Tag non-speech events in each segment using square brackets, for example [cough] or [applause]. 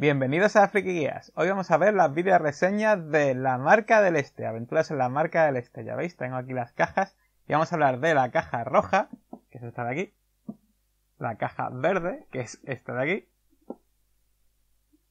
Bienvenidos a Friki Guías. Hoy vamos a ver las video reseñas de La Marca del Este, Aventuras en la Marca del Este. Ya veis, tengo aquí las cajas y vamos a hablar de la caja roja, que es esta de aquí, la caja verde, que es esta de aquí,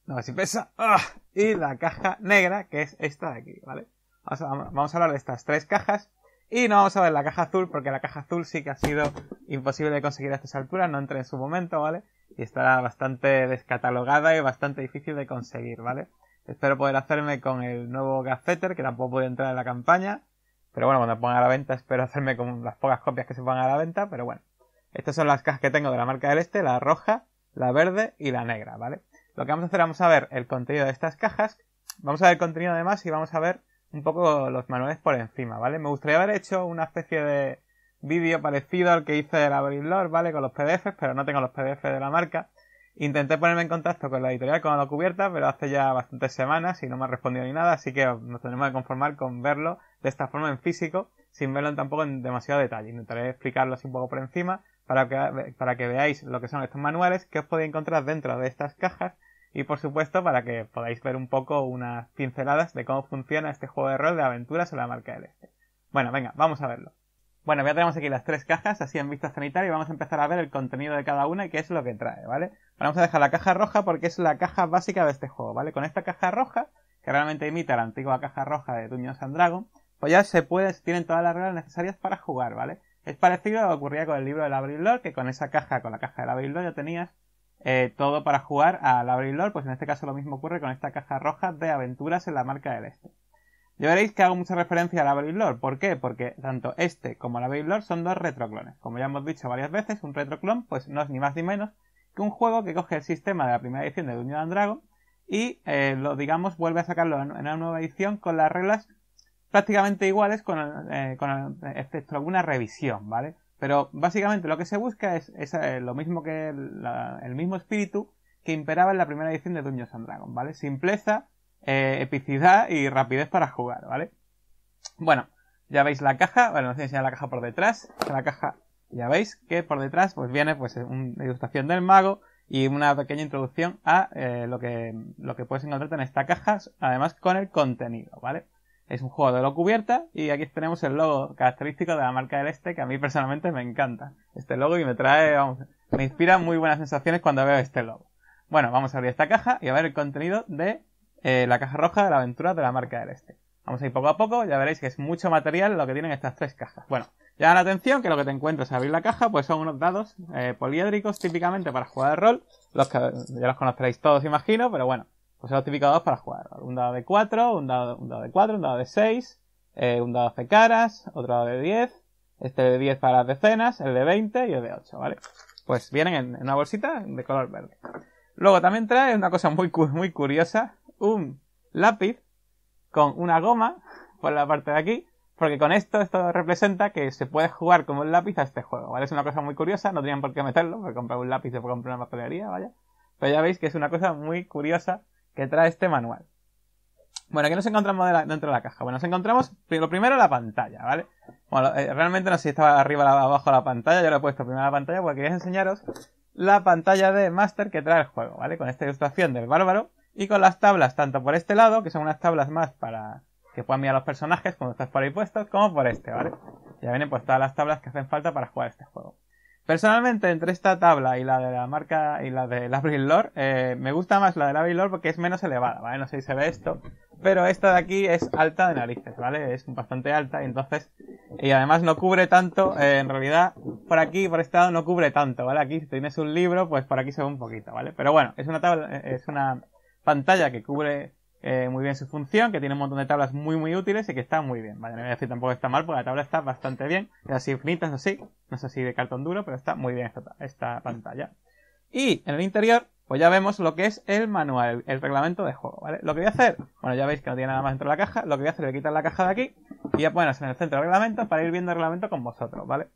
no si pesa, ¡ah! y la caja negra, que es esta de aquí, ¿vale? Vamos a, vamos a hablar de estas tres cajas y no vamos a ver la caja azul, porque la caja azul sí que ha sido imposible de conseguir a estas alturas, no entré en su momento, ¿vale? y estará bastante descatalogada y bastante difícil de conseguir, ¿vale? Espero poder hacerme con el nuevo gazetter, que tampoco puedo entrar en la campaña. Pero bueno, cuando ponga a la venta, espero hacerme con las pocas copias que se pongan a la venta. Pero bueno, estas son las cajas que tengo de la marca del este: la roja, la verde y la negra, ¿vale? Lo que vamos a hacer, vamos a ver el contenido de estas cajas. Vamos a ver el contenido además y vamos a ver un poco los manuales por encima, ¿vale? Me gustaría haber hecho una especie de vídeo parecido al que hice del Lord, ¿vale? Con los PDFs, pero no tengo los PDFs de la marca. Intenté ponerme en contacto con la editorial con la cubierta, pero hace ya bastantes semanas y no me ha respondido ni nada, así que nos tendremos que conformar con verlo de esta forma en físico, sin verlo tampoco en demasiado detalle. Intentaré explicarlo así un poco por encima para que, para que veáis lo que son estos manuales, que os podéis encontrar dentro de estas cajas y por supuesto para que podáis ver un poco unas pinceladas de cómo funciona este juego de rol de aventuras en la marca del este. Bueno, venga, vamos a verlo. Bueno, ya tenemos aquí las tres cajas, así en vista sanitaria, y vamos a empezar a ver el contenido de cada una y qué es lo que trae, ¿vale? Vamos a dejar la caja roja porque es la caja básica de este juego, ¿vale? Con esta caja roja, que realmente imita la antigua caja roja de Duño and Dragon, pues ya se puede, tienen todas las reglas necesarias para jugar, ¿vale? Es parecido a lo que ocurría con el libro del Abril Lord, que con esa caja, con la caja del Abril Lord ya tenías eh, todo para jugar al Abril Lord, pues en este caso lo mismo ocurre con esta caja roja de aventuras en la marca del este. Ya veréis que hago mucha referencia a la Lord. ¿Por qué? Porque tanto este como la Lord son dos retroclones. Como ya hemos dicho varias veces, un retroclon pues no es ni más ni menos que un juego que coge el sistema de la primera edición de Dungeon and Dragon y eh, lo, digamos, vuelve a sacarlo en una nueva edición con las reglas prácticamente iguales, eh, con, excepto alguna revisión, ¿vale? Pero básicamente lo que se busca es, eh, lo mismo que el, mismo espíritu que imperaba en la primera edición de Dungeons and Dragons, ¿vale? Simpleza, eh, epicidad y rapidez para jugar, ¿vale? Bueno, ya veis la caja, bueno, os voy a enseñar la caja por detrás, la caja, ya veis que por detrás pues viene pues una ilustración del mago y una pequeña introducción a eh, lo, que, lo que puedes encontrar en esta caja, además con el contenido, ¿vale? Es un juego de lo cubierta y aquí tenemos el logo característico de la marca del Este que a mí personalmente me encanta. Este logo y me trae, vamos, me inspira muy buenas sensaciones cuando veo este logo. Bueno, vamos a abrir esta caja y a ver el contenido de eh, la caja roja de la aventura de la marca del este. Vamos a ir poco a poco, ya veréis que es mucho material lo que tienen estas tres cajas. Bueno, llama la atención que lo que te encuentras al abrir la caja pues son unos dados eh, poliédricos típicamente para jugar de rol, los que ya los conoceréis todos imagino, pero bueno, pues son los típicos dados para jugar. Un dado de 4, un dado, un dado de 4, un dado de 6, eh, un dado de caras, otro dado de 10, este de 10 para las decenas, el de 20 y el de 8, ¿vale? Pues vienen en, una bolsita de color verde. Luego también trae una cosa muy, muy curiosa, un lápiz con una goma por la parte de aquí, porque con esto esto representa que se puede jugar como un lápiz a este juego, ¿vale? Es una cosa muy curiosa, no tenían por qué meterlo, porque comprar un lápiz se puede comprar una papelería, vaya. Pero ya veis que es una cosa muy curiosa que trae este manual. Bueno, ¿qué nos encontramos dentro de la caja? Bueno, nos encontramos lo primero la pantalla, ¿vale? Bueno, eh, realmente no sé si estaba arriba o abajo la pantalla, yo lo he puesto primero la pantalla porque quería enseñaros la pantalla de Master que trae el juego, ¿vale? Con esta ilustración del bárbaro y con las tablas, tanto por este lado, que son unas tablas más para que puedan mirar los personajes cuando estás por ahí puestos, como por este, ¿vale? Ya vienen pues todas las tablas que hacen falta para jugar este juego. Personalmente, entre esta tabla y la de la marca y la de la Lore, eh, me gusta más la de la Lore porque es menos elevada, ¿vale? No sé si se ve esto, pero esta de aquí es alta de narices, ¿vale? Es bastante alta y entonces, y además no cubre tanto, eh, en realidad, por aquí, por este lado, no cubre tanto, ¿vale? Aquí, si tienes un libro, pues por aquí se ve un poquito, ¿vale? Pero bueno, es una tabla, eh, es una pantalla que cubre eh, muy bien su función, que tiene un montón de tablas muy muy útiles y que está muy bien. no voy a decir tampoco está mal, porque la tabla está bastante bien. Es así finita, es así, no sé si de cartón duro, pero está muy bien esta, pantalla. Y en el interior, pues ya vemos lo que es el manual, el, reglamento de juego, ¿vale? Lo que voy a hacer, bueno, ya veis que no tiene nada más dentro de la caja, lo que voy a hacer es quitar la caja de aquí y ya ponerse en el centro del reglamento para ir viendo el reglamento con vosotros, ¿vale?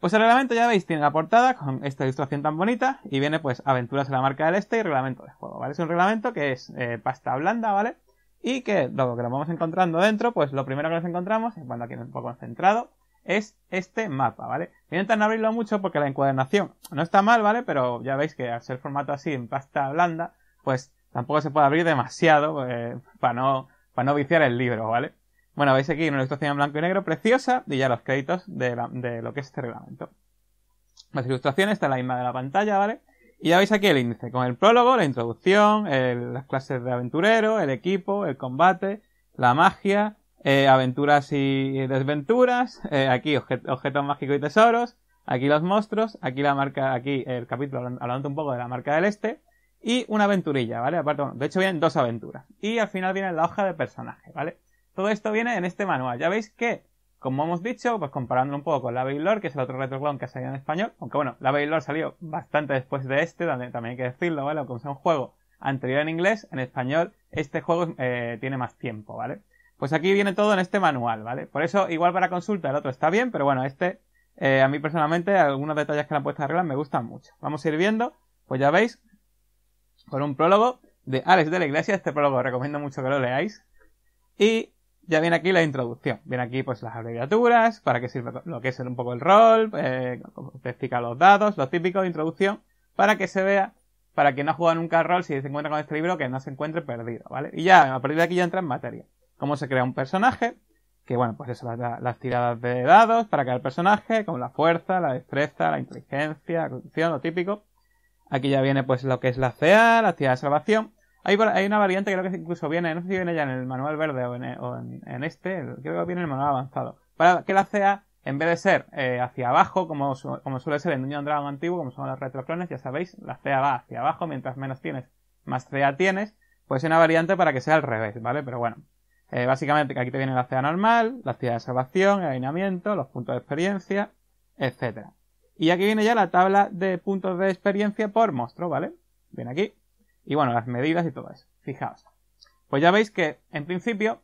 Pues el reglamento, ya veis, tiene la portada con esta ilustración tan bonita y viene pues Aventuras en la Marca del Este y Reglamento de Juego, ¿vale? Es un reglamento que es eh, pasta blanda, ¿vale? Y que luego, que lo vamos encontrando dentro, pues lo primero que nos encontramos, eh, cuando aquí un poco concentrado, es este mapa, ¿vale? Intentan abrirlo mucho porque la encuadernación no está mal, ¿vale? Pero ya veis que al ser formato así en pasta blanda, pues tampoco se puede abrir demasiado eh, para no para no viciar el libro, ¿vale? Bueno, veis aquí una ilustración en blanco y negro preciosa y ya los créditos de, lo que es este reglamento. Las ilustraciones están en la misma de la pantalla, ¿vale? Y ya veis aquí el índice, con el prólogo, la introducción, las clases de aventurero, el equipo, el combate, la magia, eh, aventuras y desventuras, eh, aquí objetos mágicos y tesoros, aquí los monstruos, aquí la marca, aquí el capítulo hablando un poco de la marca del este, y una aventurilla, ¿vale? Aparte, de hecho vienen dos aventuras. Y al final viene la hoja de personaje, ¿vale? Todo esto viene en este manual. Ya veis que, como hemos dicho, pues comparándolo un poco con la Baylor, que es el otro retroclon que salido en español, aunque bueno, la Baylor salió bastante después de este, donde también hay que decirlo, ¿vale? Como sea un juego anterior en inglés, en español este juego eh, tiene más tiempo, ¿vale? Pues aquí viene todo en este manual, ¿vale? Por eso, igual para consulta, el otro está bien, pero bueno, este, eh, a mí personalmente, algunos detalles que le han puesto a me gustan mucho. Vamos a ir viendo, pues ya veis, con un prólogo de Alex de la Iglesia, este prólogo recomiendo mucho que lo leáis. Y ya viene aquí la introducción. Viene aquí pues las abreviaturas, para qué sirve lo que es un poco el rol, eh, explica los dados, lo típico de introducción, para que se vea, para que no ha jugado nunca rol, si se encuentra con este libro, que no se encuentre perdido, ¿vale? Y ya, a partir de aquí ya entra en materia. Cómo se crea un personaje, que bueno, pues eso, las, las tiradas de dados para crear el personaje, como la fuerza, la destreza, la inteligencia, la lo típico. Aquí ya viene pues lo que es la CA, la actividad de salvación, hay, una variante, que creo que incluso viene, no sé si viene ya en el manual verde o en, e, este, creo que viene en el manual avanzado. Para que la cea en vez de ser eh, hacia abajo, como, como suele ser en un dragón antiguo, como son los retroclones, ya sabéis, la cea va hacia abajo, mientras menos tienes, más cea tienes, pues es una variante para que sea al revés, ¿vale? Pero bueno, eh, básicamente aquí te viene la cea normal, la cea de salvación, el alineamiento, los puntos de experiencia, etcétera. Y aquí viene ya la tabla de puntos de experiencia por monstruo, ¿vale? Viene aquí y bueno, las medidas y todo eso. Fijaos. Pues ya veis que, en principio,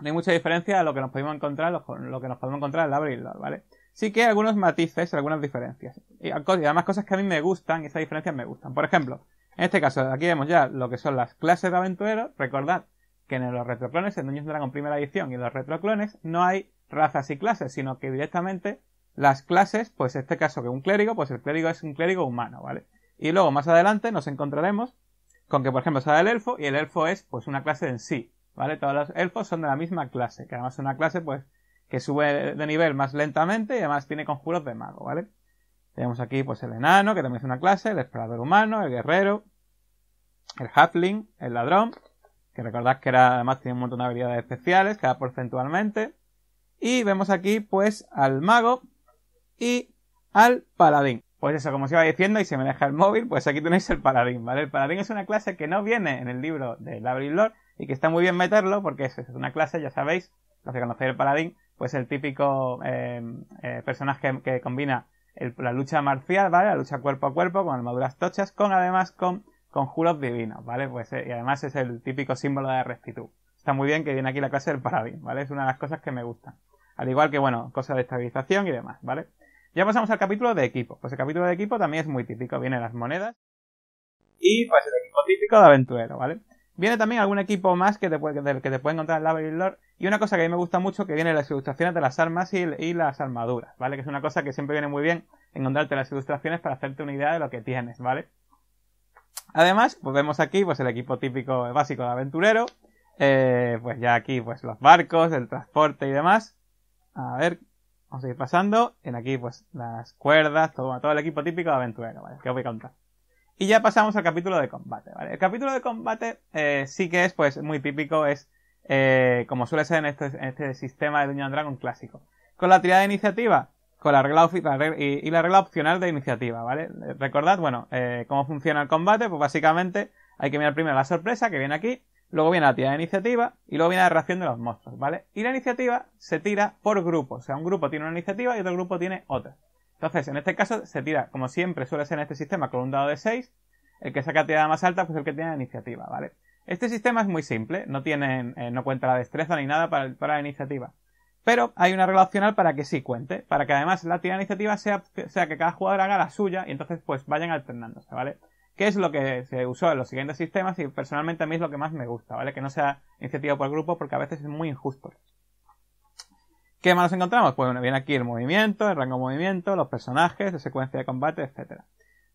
no hay mucha diferencia a lo que nos podemos encontrar, lo que nos podemos encontrar en la abril, ¿vale? Sí que hay algunos matices, algunas diferencias. Y además cosas que a mí me gustan, y esas diferencias me gustan. Por ejemplo, en este caso, aquí vemos ya lo que son las clases de aventureros. Recordad que en los retroclones, en la con primera edición y en los retroclones, no hay razas y clases, sino que directamente las clases, pues en este caso que un clérigo, pues el clérigo es un clérigo humano, ¿vale? Y luego más adelante nos encontraremos con que, por ejemplo, sale el elfo y el elfo es pues una clase en sí, ¿vale? Todos los elfos son de la misma clase, que además es una clase pues que sube de nivel más lentamente y además tiene conjuros de mago, ¿vale? Tenemos aquí pues el enano, que también es una clase, el explorador humano, el guerrero, el halfling, el ladrón, que recordad que era, además tiene un montón de habilidades especiales, cada porcentualmente. Y vemos aquí pues al mago y al paladín. Pues eso, como se iba diciendo y se me deja el móvil, pues aquí tenéis el paladín, ¿vale? El paladín es una clase que no viene en el libro de Labyrinth Lord y que está muy bien meterlo porque es, una clase, ya sabéis, los que conocéis el paladín, pues el típico em, eh, personaje que, combina la lucha marcial, ¿vale? La lucha cuerpo a cuerpo con armaduras tochas, con además con conjuros divinos, ¿vale? Pues eh, y además es el típico símbolo de rectitud. Está muy bien que viene aquí la clase del paladín, ¿vale? Es una de las cosas que me gustan. Al igual que, bueno, cosas de estabilización y demás, ¿vale? Ya pasamos al capítulo de equipo. Pues el capítulo de equipo también es muy típico. Vienen las monedas. Y pues el equipo típico de aventurero, ¿vale? Viene también algún equipo más que te puede, que te puede encontrar en Labyrinth Lord. Y una cosa que a mí me gusta mucho que viene las ilustraciones de las armas y, las armaduras, ¿vale? Que es una cosa que siempre viene muy bien encontrarte las ilustraciones para hacerte una idea de lo que tienes, ¿vale? Además, pues vemos aquí pues el equipo típico básico de aventurero. Eh, pues ya aquí pues los barcos, el transporte y demás. A ver, Vamos a ir pasando. En aquí, pues, las cuerdas, todo, el equipo típico de aventura Que os voy a contar. Y ya pasamos al capítulo de combate, ¿vale? El capítulo de combate eh, sí que es, pues, muy típico, es, eh, como suele ser en este, este sistema de Doña Dragon clásico. Con la tirada de iniciativa, con la regla, y, la regla opcional de iniciativa, ¿vale? Recordad, bueno, eh, cómo funciona el combate, pues básicamente hay que mirar primero la sorpresa que viene aquí, luego viene la tirada de iniciativa y luego viene la reacción de los monstruos, ¿vale? Y la iniciativa se tira por grupos, o sea, un grupo tiene una iniciativa y otro grupo tiene otra. Entonces, en este caso se tira, como siempre suele ser en este sistema, con un dado de 6, el que saca tirada más alta pues el que tiene la iniciativa, ¿vale? Este sistema es muy simple, no, tiene eh, no cuenta la destreza ni nada para, la iniciativa. Pero hay una regla opcional para que sí cuente, para que además la tirada de iniciativa sea, sea que cada jugador haga la suya y entonces pues vayan alternándose, ¿vale? ¿Qué es lo que se usó en los siguientes sistemas? Y personalmente a mí es lo que más me gusta, ¿vale? Que no sea iniciativa por grupo porque a veces es muy injusto. ¿Qué más nos encontramos? Pues bueno, viene aquí el movimiento, el rango de movimiento, los personajes, la secuencia de combate, etc.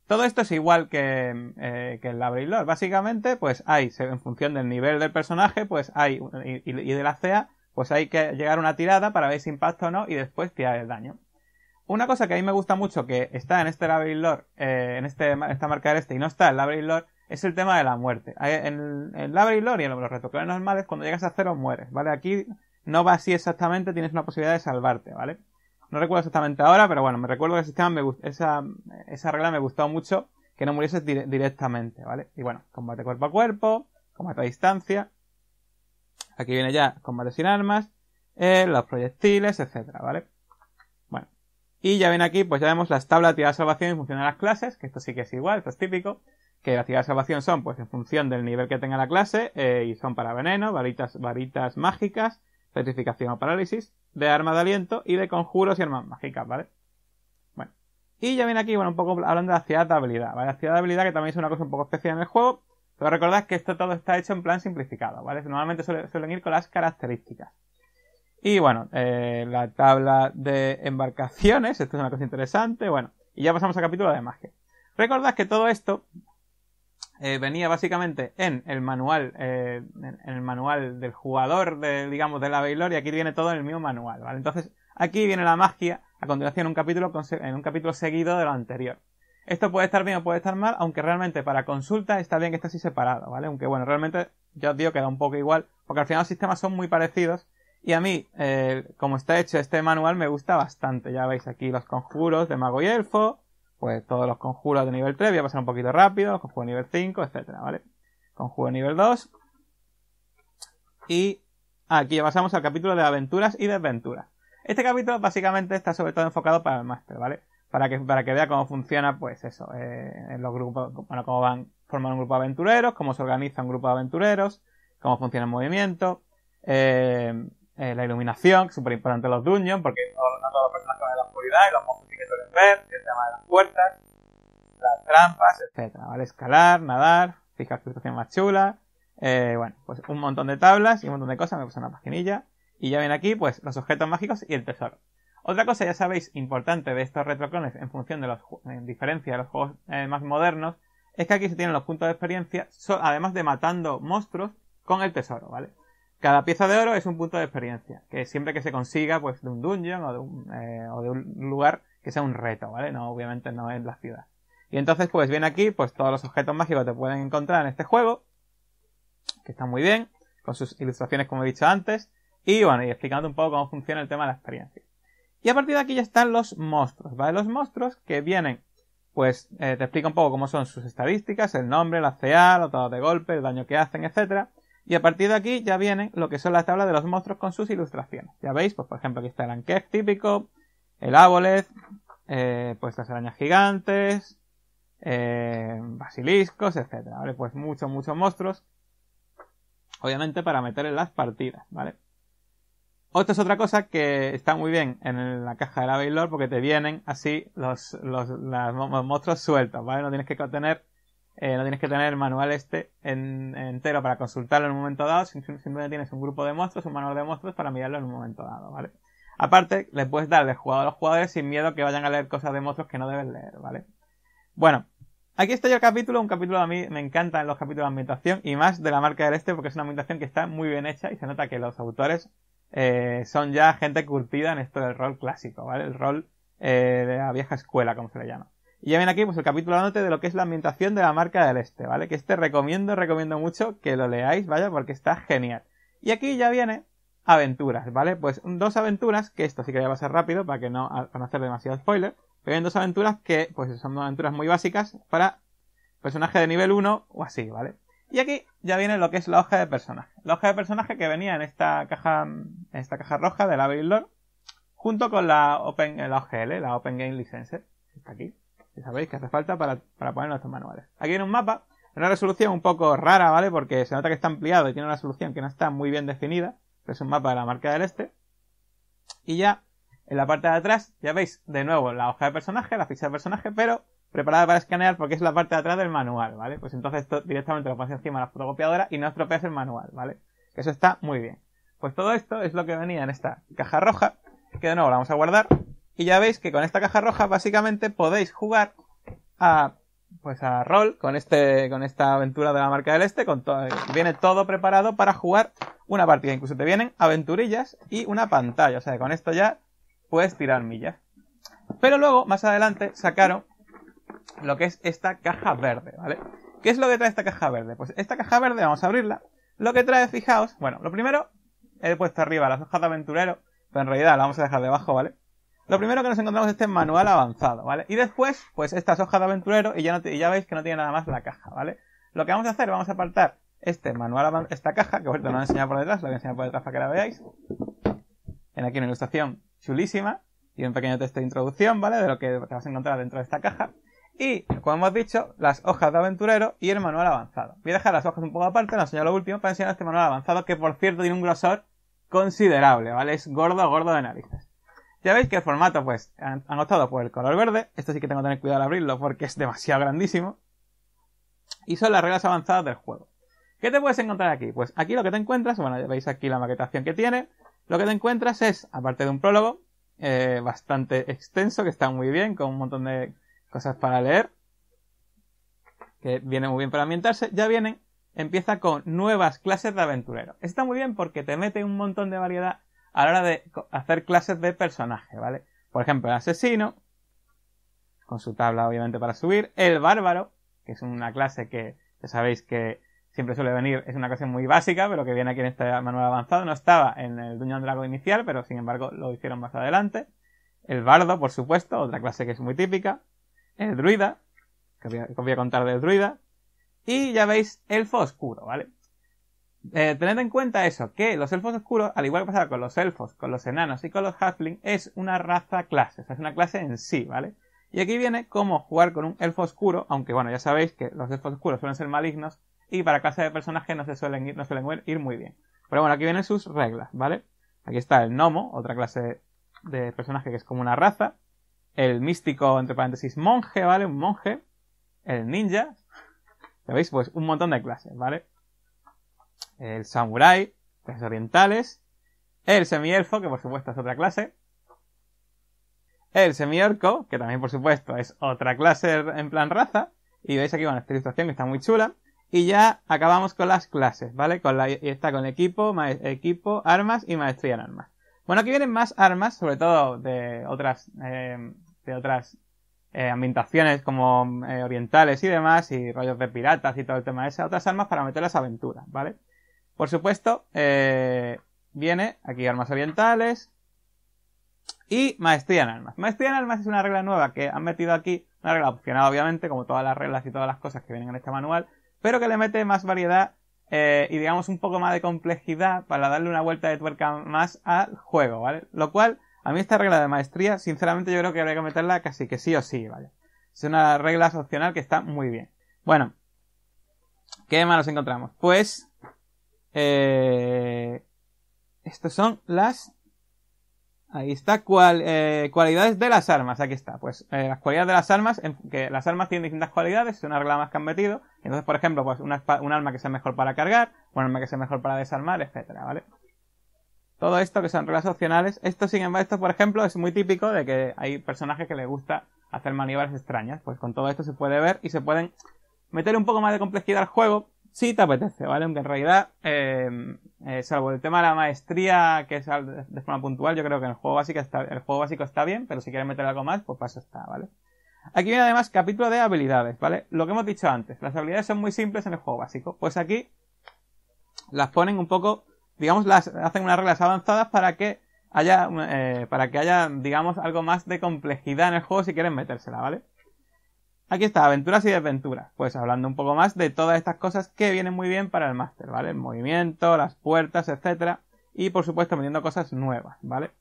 Todo esto es igual que, eh, que el Lord. Básicamente, pues hay, en función del nivel del personaje, pues hay, y, de la CEA, pues hay que llegar a una tirada para ver si impacta o no y después tirar el daño una cosa que a mí me gusta mucho que está en este Labyrinth Lore, eh, en este, esta marca de este y no está en Labyrinth Lore, es el tema de la muerte. En el Labyrinth Lore y en los retoclones normales, cuando llegas a cero mueres, ¿vale? Aquí no va así exactamente, tienes una posibilidad de salvarte, ¿vale? No recuerdo exactamente ahora, pero bueno, me recuerdo que el sistema me esa, esa regla me gustó mucho, que no murieses directamente, ¿vale? Y bueno, combate cuerpo a cuerpo, combate a distancia. Aquí viene ya combate sin armas, eh, los proyectiles, etcétera, ¿vale? Y ya ven aquí, pues ya vemos las tablas de actividad de salvación en función de las clases, que esto sí que es igual, esto es típico, que las tiradas de salvación son, pues en función del nivel que tenga la clase, eh, y son para veneno, varitas, varitas mágicas, certificación o parálisis, de arma de aliento y de conjuros y armas mágicas, ¿vale? Bueno. Y ya ven aquí, bueno, un poco hablando de la ciudad de habilidad, ¿vale? La ciudad de habilidad que también es una cosa un poco especial en el juego, pero recordad que esto todo está hecho en plan simplificado, ¿vale? Normalmente suelen ir con las características. Y bueno, eh, la tabla de embarcaciones, esto es una cosa interesante, bueno, y ya pasamos al capítulo de magia. Recordad que todo esto eh, venía básicamente en el manual, eh, en el manual del jugador, de, digamos, de la Baylor, y aquí viene todo en el mismo manual, ¿vale? Entonces, aquí viene la magia, a continuación un capítulo, en un capítulo seguido de lo anterior. Esto puede estar bien o puede estar mal, aunque realmente para consulta está bien que esté así separado, ¿vale? Aunque bueno, realmente, yo os digo que da un poco igual, porque al final los sistemas son muy parecidos, y a mí, eh, como está hecho este manual, me gusta bastante. Ya veis aquí los conjuros de mago y elfo, pues todos los conjuros de nivel 3, voy a pasar un poquito rápido, Conjuro nivel 5, etcétera, ¿vale? Conjuro de nivel 2. Y aquí pasamos al capítulo de aventuras y desventuras. Este capítulo básicamente está sobre todo enfocado para el máster, ¿vale? Para que, para que vea cómo funciona, pues eso, eh, los grupos, bueno, cómo van formar un grupo de aventureros, cómo se organiza un grupo de aventureros, cómo funciona el movimiento, eh, eh, la iluminación, que súper importante los dungeons, porque no, todas las personas con la oscuridad y los monstruos sí que suelen ver, el tema de las puertas, las trampas, etc ¿vale? Escalar, nadar, fijar situación más chula, eh, bueno, pues un montón de tablas y un montón de cosas, me puse una paginilla, y ya ven aquí, pues, los objetos mágicos y el tesoro. Otra cosa, ya sabéis, importante de estos retroclones en función de los, en diferencia de los juegos eh, más modernos, es que aquí se tienen los puntos de experiencia, además de matando monstruos, con el tesoro, ¿vale? Cada pieza de oro es un punto de experiencia, que siempre que se consiga, pues de un dungeon eh, o de un, lugar que sea un reto, ¿vale? No, obviamente no es la ciudad. Y entonces, pues viene aquí, pues todos los objetos mágicos te pueden encontrar en este juego, que está muy bien, con sus ilustraciones como he dicho antes, y bueno, y explicando un poco cómo funciona el tema de la experiencia. Y a partir de aquí ya están los monstruos, ¿vale? Los monstruos que vienen, pues eh, te explica un poco cómo son sus estadísticas, el nombre, la CA, los dados de golpe, el daño que hacen, etc. Y a partir de aquí ya vienen lo que son las tablas de los monstruos con sus ilustraciones. Ya veis, pues por ejemplo aquí está el Ankef típico, el Aboleth, eh, pues las arañas gigantes, eh, basiliscos, etc. ¿vale? Pues muchos, muchos monstruos. Obviamente para meter en las partidas, ¿vale? Otra es otra cosa que está muy bien en la caja de la Baylor porque te vienen así los, los, monstruos sueltos, ¿vale? No tienes que tener no eh, tienes que tener el manual este en, entero para consultarlo en un momento dado, simplemente tienes un grupo de monstruos, un manual de monstruos para mirarlo en un momento dado, ¿vale? Aparte, le puedes dar de jugador a los jugadores sin miedo que vayan a leer cosas de monstruos que no deben leer, ¿vale? Bueno, aquí estoy el capítulo, un capítulo a mí me encanta en los capítulos de ambientación y más de la marca del este porque es una ambientación que está muy bien hecha y se nota que los autores eh, son ya gente curtida en esto del rol clásico, ¿vale? El rol eh, de la vieja escuela, como se le llama. Y ya viene aquí, pues el capítulo anote de lo que es la ambientación de la marca del este, ¿vale? Que este recomiendo, recomiendo mucho que lo leáis, vaya, porque está genial. Y aquí ya viene aventuras, ¿vale? Pues dos aventuras, que esto sí que va a ser rápido para que no, para hacer demasiado spoiler, pero vienen dos aventuras que, pues son dos aventuras muy básicas para personaje de nivel 1 o así, ¿vale? Y aquí ya viene lo que es la hoja de personaje. La hoja de personaje que venía en esta caja, en esta caja roja de la Lord junto con la Open, la OGL, la Open Game Licenser, que está aquí sabéis que hace falta para, poner nuestros manuales. Aquí en un mapa, en una resolución un poco rara, ¿vale? Porque se nota que está ampliado y tiene una resolución que no está muy bien definida. es un mapa de la marca del este. Y ya, en la parte de atrás, ya veis de nuevo la hoja de personaje, la ficha de personaje, pero preparada para escanear porque es la parte de atrás del manual, ¿vale? Pues entonces directamente lo pones encima de la fotocopiadora y no estropeas el manual, ¿vale? Que eso está muy bien. Pues todo esto es lo que venía en esta caja roja, que de nuevo la vamos a guardar y ya veis que con esta caja roja básicamente podéis jugar a pues a rol con este con esta aventura de la marca del este con viene todo preparado para jugar una partida incluso te vienen aventurillas y una pantalla o sea con esto ya puedes tirar millas pero luego más adelante sacaron lo que es esta caja verde vale qué es lo que trae esta caja verde pues esta caja verde vamos a abrirla lo que trae fijaos bueno lo primero he puesto arriba las hojas de aventurero pero en realidad la vamos a dejar debajo vale lo primero que nos encontramos es este manual avanzado, ¿vale? Y después, pues estas hojas de aventurero y ya, no ya veis que no tiene nada más la caja, ¿vale? Lo que vamos a hacer, vamos a apartar este manual, esta caja, que ahorita no la he enseñado por detrás, la voy a enseñar por detrás para que la veáis. En aquí una ilustración chulísima y un pequeño texto de introducción, ¿vale? De lo que te vas a encontrar dentro de esta caja. Y, como hemos dicho, las hojas de aventurero y el manual avanzado. Voy a dejar las hojas un poco aparte, lo enseño lo último para enseñar este manual avanzado, que por cierto tiene un grosor considerable, ¿vale? Es gordo, gordo de narices. Ya veis que el formato, pues, han, optado por el color verde. Esto sí que tengo que tener cuidado al abrirlo porque es demasiado grandísimo. Y son las reglas avanzadas del juego. ¿Qué te puedes encontrar aquí? Pues aquí lo que te encuentras, bueno, ya veis aquí la maquetación que tiene. Lo que te encuentras es, aparte de un prólogo, eh, bastante extenso, que está muy bien, con un montón de cosas para leer, que viene muy bien para ambientarse, ya vienen, empieza con nuevas clases de aventurero. Está muy bien porque te mete un montón de variedad a la hora de hacer clases de personaje, ¿vale? Por ejemplo, el asesino, con su tabla obviamente para subir, el bárbaro, que es una clase que ya sabéis que siempre suele venir, es una clase muy básica, pero que viene aquí en este manual avanzado, no estaba en el del Drago inicial, pero sin embargo lo hicieron más adelante. El bardo, por supuesto, otra clase que es muy típica. El druida, que os voy a contar del druida. Y ya veis, elfo oscuro, ¿vale? Eh, tened en cuenta eso, que los elfos oscuros, al igual que pasaba con los elfos, con los enanos y con los halflings, es una raza clase, o sea, es una clase en sí, ¿vale? Y aquí viene cómo jugar con un elfo oscuro, aunque bueno, ya sabéis que los elfos oscuros suelen ser malignos y para clase de personaje no se suelen ir, no suelen ir muy bien. Pero bueno, aquí vienen sus reglas, ¿vale? Aquí está el gnomo, otra clase de personaje que es como una raza. El místico, entre paréntesis, monje, ¿vale? Un monje. El ninja. veis, Pues un montón de clases, ¿vale? el samurái, tres orientales, el semielfo, que por supuesto es otra clase, el semiorco, que también por supuesto es otra clase en plan raza, y veis aquí, bueno, esta ilustración que está muy chula, y ya acabamos con las clases, ¿vale? Con la, y está con equipo, equipo, armas y maestría en armas. Bueno, aquí vienen más armas, sobre todo de otras, eh, de otras eh, ambientaciones como eh, orientales y demás, y rollos de piratas y todo el tema de esas otras armas para meter las aventuras, ¿vale? Por supuesto, eh, viene aquí armas orientales y maestría en armas. Maestría en armas es una regla nueva que han metido aquí, una regla opcional obviamente, como todas las reglas y todas las cosas que vienen en este manual, pero que le mete más variedad eh, y digamos un poco más de complejidad para darle una vuelta de tuerca más al juego, ¿vale? Lo cual, a mí esta regla de maestría, sinceramente yo creo que habría que meterla casi que sí o sí, ¿vale? Es una regla opcional que está muy bien. Bueno, ¿qué más nos encontramos? Pues eh, estas son las... Ahí está, cual, eh, cualidades de las armas. Aquí está, pues eh, las cualidades de las armas, en, que las armas tienen distintas cualidades, una regla más que han metido. Entonces, por ejemplo, pues una, un arma que sea mejor para cargar, un arma que sea mejor para desarmar, etcétera, ¿vale? Todo esto que son reglas opcionales. Esto, sin embargo, esto, por ejemplo, es muy típico de que hay personajes que les gusta hacer maniobras extrañas. Pues con todo esto se puede ver y se pueden meter un poco más de complejidad al juego si te apetece, ¿vale? Aunque en realidad, eh, eh, salvo el tema de la maestría, que es de forma puntual, yo creo que el juego básico está, el juego básico está bien, pero si quieres meter algo más, pues paso está, ¿vale? Aquí viene además capítulo de habilidades, ¿vale? Lo que hemos dicho antes, las habilidades son muy simples en el juego básico. Pues aquí las ponen un poco, digamos, las hacen unas reglas avanzadas para que haya, eh, para que haya, digamos, algo más de complejidad en el juego si quieren metérsela, ¿vale? Aquí está, aventuras y desventuras. Pues hablando un poco más de todas estas cosas que vienen muy bien para el máster, ¿vale? El movimiento, las puertas, etcétera. Y por supuesto metiendo cosas nuevas, ¿vale?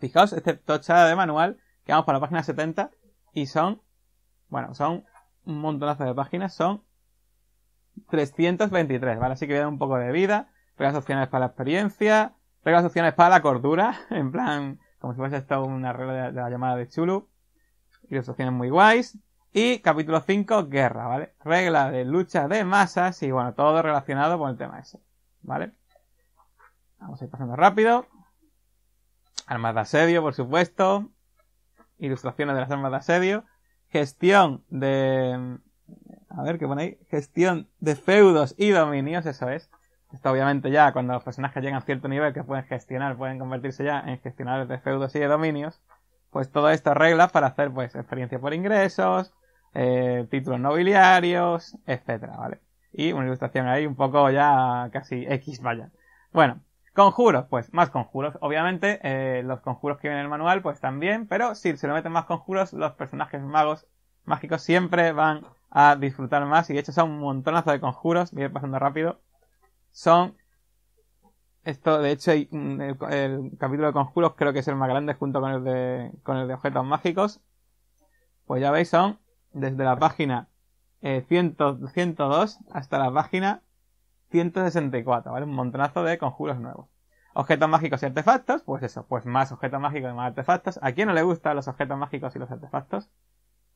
Fijaos, este tocha de manual, que vamos para la página 70, y son, bueno, son un montonazo de páginas, son 323, ¿vale? Así que voy a dar un poco de vida, reglas opcionales para la experiencia, reglas opcionales para la cordura, [laughs] en plan, como si fuese esto una regla de, de la llamada de Chulu, ilustraciones muy guays. Y capítulo 5, guerra, ¿vale? Regla de lucha de masas y bueno, todo relacionado con el tema ese, ¿vale? Vamos a ir pasando rápido. Armas de asedio, por supuesto. Ilustraciones de las armas de asedio. Gestión de... A ver, ¿qué pone ahí? Gestión de feudos y dominios, eso es. Esto obviamente ya cuando los personajes llegan a cierto nivel que pueden gestionar, pueden convertirse ya en gestionadores de feudos y de dominios pues todo esto reglas para hacer pues experiencia por ingresos, eh, títulos nobiliarios, etcétera, ¿vale? Y una ilustración ahí un poco ya casi X, vaya. Bueno, conjuros, pues más conjuros. Obviamente, eh, los conjuros que vienen en el manual, pues también, pero si se le meten más conjuros, los personajes magos mágicos siempre van a disfrutar más y de hecho son un montonazo de conjuros, voy a ir pasando rápido. Son esto, de hecho, mm, el, capítulo de conjuros creo que es el más grande junto con el de, con el de objetos mágicos. Pues ya veis, son desde la página 102 eh, hasta la página 164, ¿vale? Un montonazo de conjuros nuevos. Objetos mágicos y artefactos, pues eso, pues más objetos mágicos y más artefactos. ¿A quién no le gustan los objetos mágicos y los artefactos?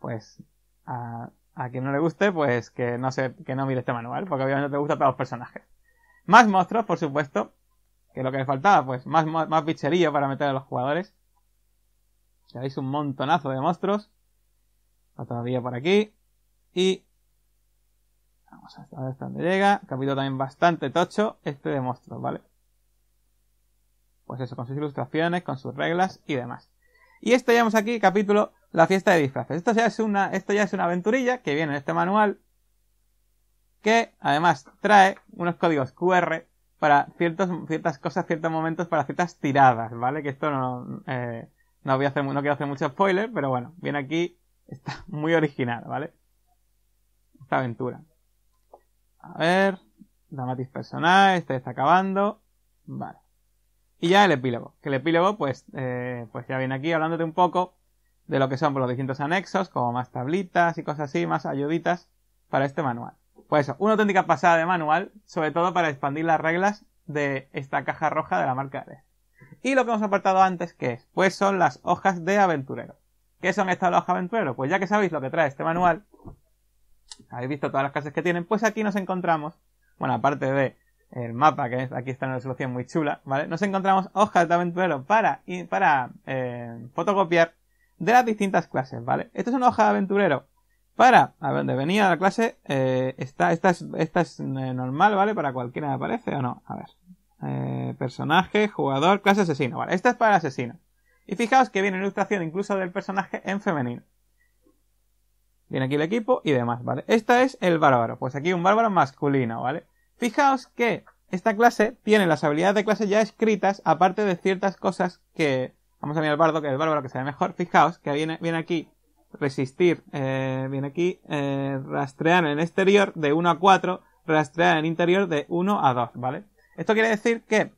Pues a, a quien no le guste, pues que no se, que no mire este manual, porque obviamente te gustan todos los personajes. Más monstruos, por supuesto, que lo que le faltaba, pues más, más, para meter a los jugadores. veis un montonazo de monstruos. Está todavía por aquí. Y vamos a ver hasta dónde llega. Capítulo también bastante tocho, este de monstruos, ¿vale? Pues eso, con sus ilustraciones, con sus reglas y demás. Y esto hemos aquí, capítulo La fiesta de disfraces. Esto ya es una, esto ya es una aventurilla que viene en este manual, que además trae unos códigos QR para ciertas cosas, ciertos momentos, para ciertas tiradas, ¿vale? Que esto no, eh, no voy a hacer, no quiero hacer mucho spoiler, pero bueno, viene aquí, está muy original, ¿vale? Esta aventura. A ver, la matiz Personal, este está acabando, vale. Y ya el epílogo, que el epílogo, pues, eh, pues ya viene aquí hablándote un poco de lo que son pues, los distintos anexos, como más tablitas y cosas así, más ayuditas para este manual. Pues eso, una auténtica pasada de manual, sobre todo para expandir las reglas de esta caja roja de la marca Ares. Y lo que hemos apartado antes, ¿qué es? Pues son las hojas de aventurero. ¿Qué son estas hojas de aventurero? Pues ya que sabéis lo que trae este manual, habéis visto todas las clases que tienen, pues aquí nos encontramos, bueno, aparte de el mapa, que aquí está en una resolución muy chula, ¿vale? Nos encontramos hojas de aventurero para, para eh, fotocopiar de las distintas clases, ¿vale? Esto es una hoja de aventurero para, a ver, de venía la clase, eh, esta, es, eh, normal, ¿vale? Para cualquiera me parece, o no. A ver. Eh, personaje, jugador, clase asesino. Vale, esta es para asesino. Y fijaos que viene ilustración incluso del personaje en femenino. Viene aquí el equipo y demás, ¿vale? Esta es el bárbaro. Pues aquí un bárbaro masculino, ¿vale? Fijaos que esta clase tiene las habilidades de clase ya escritas, aparte de ciertas cosas que... Vamos a mirar el bardo, que es el bárbaro que se ve mejor. Fijaos que viene, viene aquí resistir, eh, viene aquí, eh, rastrear en exterior de 1 a 4, rastrear en interior de 1 a 2, ¿vale? Esto quiere decir que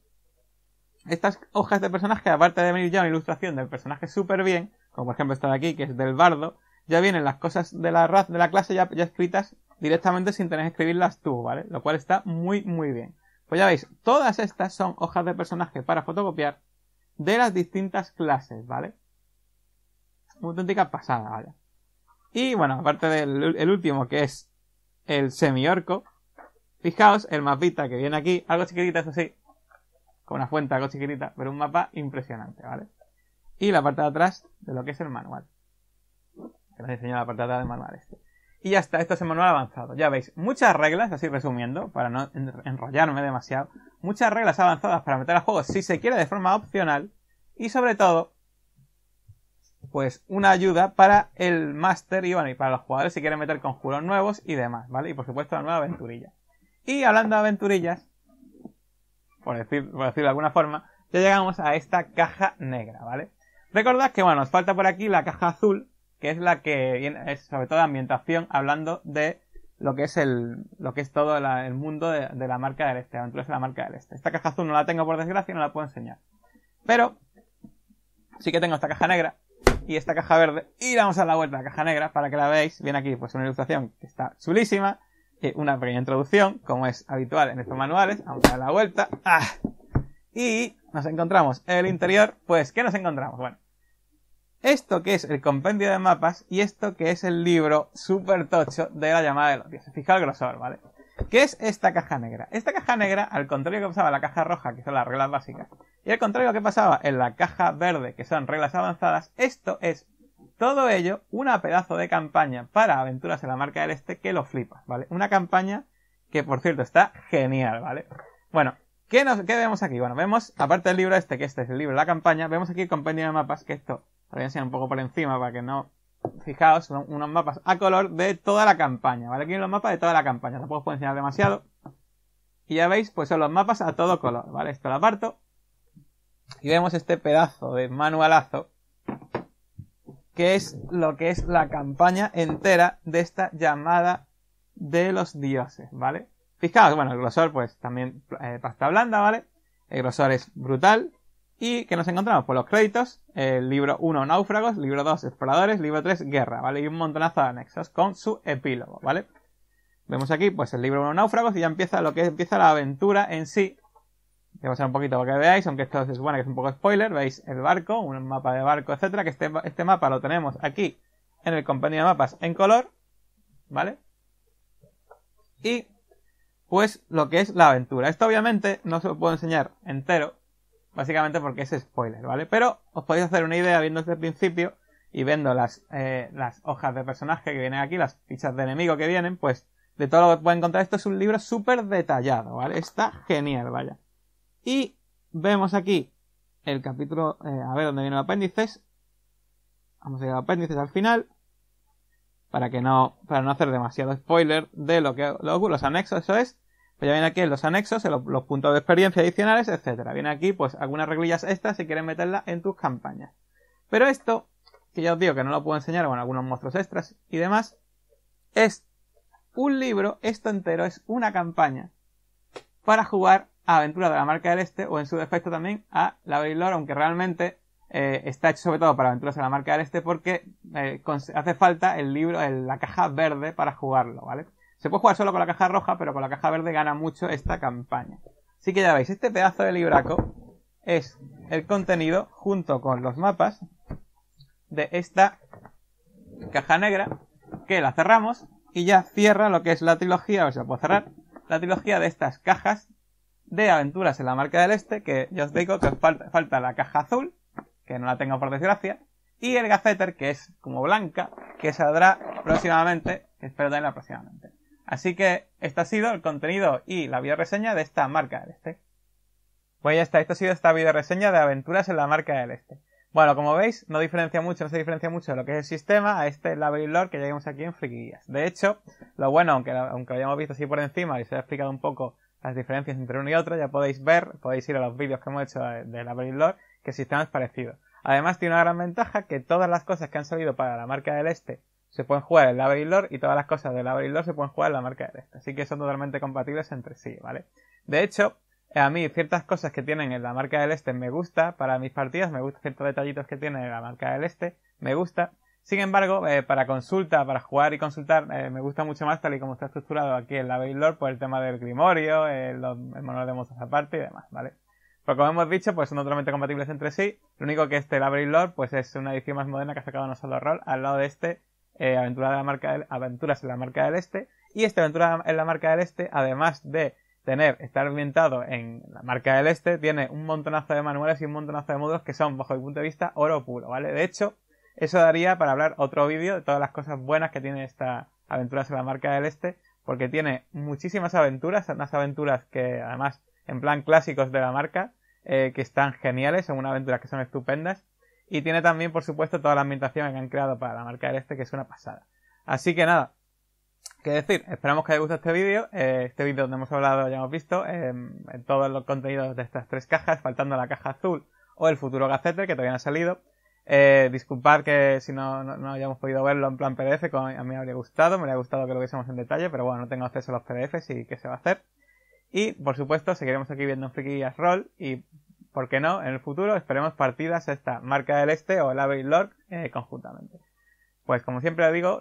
estas hojas de personaje, aparte de venir ya una ilustración del personaje súper bien, como por ejemplo esta de aquí, que es del bardo, ya vienen las cosas de la raz de la clase ya, ya escritas directamente sin tener que escribirlas tú, ¿vale? Lo cual está muy, muy bien. Pues ya veis, todas estas son hojas de personaje para fotocopiar de las distintas clases, ¿vale? Una auténtica pasada, ¿vale? Y bueno, aparte del último, que es el semi-orco. Fijaos el mapita que viene aquí, algo chiquitita, eso sí, con una fuente algo chiquitita, pero un mapa impresionante, ¿vale? Y la parte de atrás de lo que es el manual. Que nos la parte de atrás del manual este. Y ya está, esto es el manual avanzado. Ya veis, muchas reglas, así resumiendo, para no enrollarme demasiado, muchas reglas avanzadas para meter a juego si se quiere de forma opcional. Y sobre todo, pues una ayuda para el máster y bueno, y para los jugadores si quieren meter conjuros nuevos y demás, ¿vale? Y por supuesto la nueva aventurilla. Y hablando de aventurillas, por, decir, por decirlo de alguna forma, ya llegamos a esta caja negra, ¿vale? Recordad que bueno, nos falta por aquí la caja azul, que es la que viene, es sobre todo ambientación, hablando de lo que es el, lo que es todo el mundo de, la marca del este, aventuras de la marca del este. Esta caja azul no la tengo por desgracia, no la puedo enseñar. Pero, sí que tengo esta caja negra, y esta caja verde y vamos a la vuelta a la caja negra para que la veáis. Viene aquí pues una ilustración que está chulísima, eh, una pequeña introducción como es habitual en estos manuales. Vamos a dar la vuelta ¡Ah! y nos encontramos en el interior. Pues ¿qué nos encontramos? Bueno, esto que es el compendio de mapas y esto que es el libro super tocho de la llamada de los dioses. Fijaos el grosor, ¿vale? ¿Qué es esta caja negra? Esta caja negra, al contrario que usaba la caja roja, que son las reglas básicas, y al contrario que pasaba en la caja verde, que son reglas avanzadas, esto es todo ello una pedazo de campaña para aventuras en la marca del este que lo flipa ¿vale? Una campaña que, por cierto, está genial, ¿vale? Bueno, ¿qué, nos, qué vemos aquí? Bueno, vemos, aparte del libro este, que este es el libro de la campaña, vemos aquí el compendio de mapas, que esto lo voy a enseñar un poco por encima para que no... Fijaos, son unos mapas a color de toda la campaña, ¿vale? Aquí hay los mapas de toda la campaña, no os puedo enseñar demasiado. Y ya veis, pues son los mapas a todo color, ¿vale? Esto lo aparto y vemos este pedazo de manualazo que es lo que es la campaña entera de esta llamada de los dioses, ¿vale? Fijaos, bueno, el grosor pues también eh, pasta blanda, ¿vale? El grosor es brutal. ¿Y que nos encontramos? por pues los créditos, el libro 1 Náufragos, libro 2 Exploradores, libro 3 Guerra, ¿vale? Y un montonazo de anexos con su epílogo, ¿vale? Vemos aquí pues el libro 1 Náufragos y ya empieza lo que empieza la aventura en sí Voy a un poquito para que veáis, aunque esto es bueno que es un poco spoiler. Veis el barco, un mapa de barco, etcétera. Que este, este mapa lo tenemos aquí en el compañía de mapas en color. ¿Vale? Y pues lo que es la aventura. Esto obviamente no se lo puedo enseñar entero, básicamente porque es spoiler, ¿vale? Pero os podéis hacer una idea viendo desde el principio y viendo las, eh, las hojas de personaje que vienen aquí, las fichas de enemigo que vienen, pues de todo lo que pueden encontrar. Esto es un libro súper detallado, ¿vale? Está genial, vaya. Y vemos aquí el capítulo, eh, a ver dónde viene el apéndices. Vamos a ir los apéndices al final. Para que no, para no hacer demasiado spoiler de lo que los anexos, eso es. Pues ya viene aquí los anexos, los, puntos de experiencia adicionales, etc. Viene aquí, pues, algunas reglillas estas si quieres meterlas en tus campañas. Pero esto, que ya os digo que no lo puedo enseñar con algunos monstruos extras y demás, es un libro, esto entero es una campaña para jugar a Aventura de la Marca del Este o en su defecto también a La Lore aunque realmente eh, está hecho sobre todo para Aventuras de la Marca del Este porque eh, hace falta el libro, la caja verde para jugarlo, ¿vale? Se puede jugar solo con la caja roja, pero con la caja verde gana mucho esta campaña. Así que ya veis, este pedazo de libraco es el contenido junto con los mapas de esta caja negra que la cerramos y ya cierra lo que es la trilogía, o sea, puedo cerrar la trilogía de estas cajas de Aventuras en la Marca del Este, que ya os digo que falta, la caja azul, que no la tengo por desgracia, y el Gaceter, que es como blanca, que saldrá próximamente, espero tenerla próximamente. Así que este ha sido el contenido y la video reseña de esta Marca del Este. Pues ya está, esto ha sido esta video reseña de Aventuras en la Marca del Este. Bueno, como veis, no diferencia mucho, no se diferencia mucho de lo que es el sistema a este Label Lord que vimos aquí en Friquillas. De hecho, lo bueno, aunque, aunque lo hayamos visto así por encima y se ha explicado un poco las diferencias entre uno y otro, ya podéis ver, podéis ir a los vídeos que hemos hecho de, de que el sistema es parecido. Además tiene una gran ventaja que todas las cosas que han salido para la marca del este se pueden jugar en la Lore y todas las cosas de la Lore se pueden jugar en la marca del este. Así que son totalmente compatibles entre sí, ¿vale? De hecho, eh, a mí ciertas cosas que tienen en la marca del este me gusta, para mis partidas me gusta ciertos detallitos que tienen en la marca del este, me gusta, sin embargo, eh, para consulta, para jugar y consultar, eh, me gusta mucho más tal y como está estructurado aquí el la Baylor por el tema del Grimorio, el, manual de monstruos aparte y demás, ¿vale? Pero como hemos dicho, pues son totalmente compatibles entre sí. Lo único que este, el Lord, pues es una edición más moderna que ha sacado no solo rol, al lado de este, eh, Aventura de la marca Aventuras en la marca del Este. Y esta Aventura en la marca del Este, además de tener, estar ambientado en la marca del Este, tiene un montonazo de manuales y un montonazo de módulos que son, bajo mi punto de vista, oro puro, ¿vale? De hecho, eso daría para hablar otro vídeo de todas las cosas buenas que tiene esta aventura sobre la marca del este, porque tiene muchísimas aventuras, unas aventuras que además en plan clásicos de la marca, eh, que están geniales, son unas aventuras que son estupendas, y tiene también por supuesto toda la ambientación que han creado para la marca del este, que es una pasada. Así que nada, que decir, esperamos que haya gustado este vídeo, eh, este vídeo donde hemos hablado, ya hemos visto, eh, en todos los contenidos de estas tres cajas, faltando la caja azul o el futuro Gacete, que todavía no salido, eh, disculpad que si no, hayamos podido verlo en plan PDF, como a mí me habría gustado, me habría gustado que lo viésemos en detalle, pero bueno, no tengo acceso a los PDFs y qué se va a hacer. Y, por supuesto, seguiremos aquí viendo Friquillas Roll y, ¿por qué no? En el futuro esperemos partidas esta Marca del Este o el Abbey Lord eh, conjuntamente. Pues como siempre digo,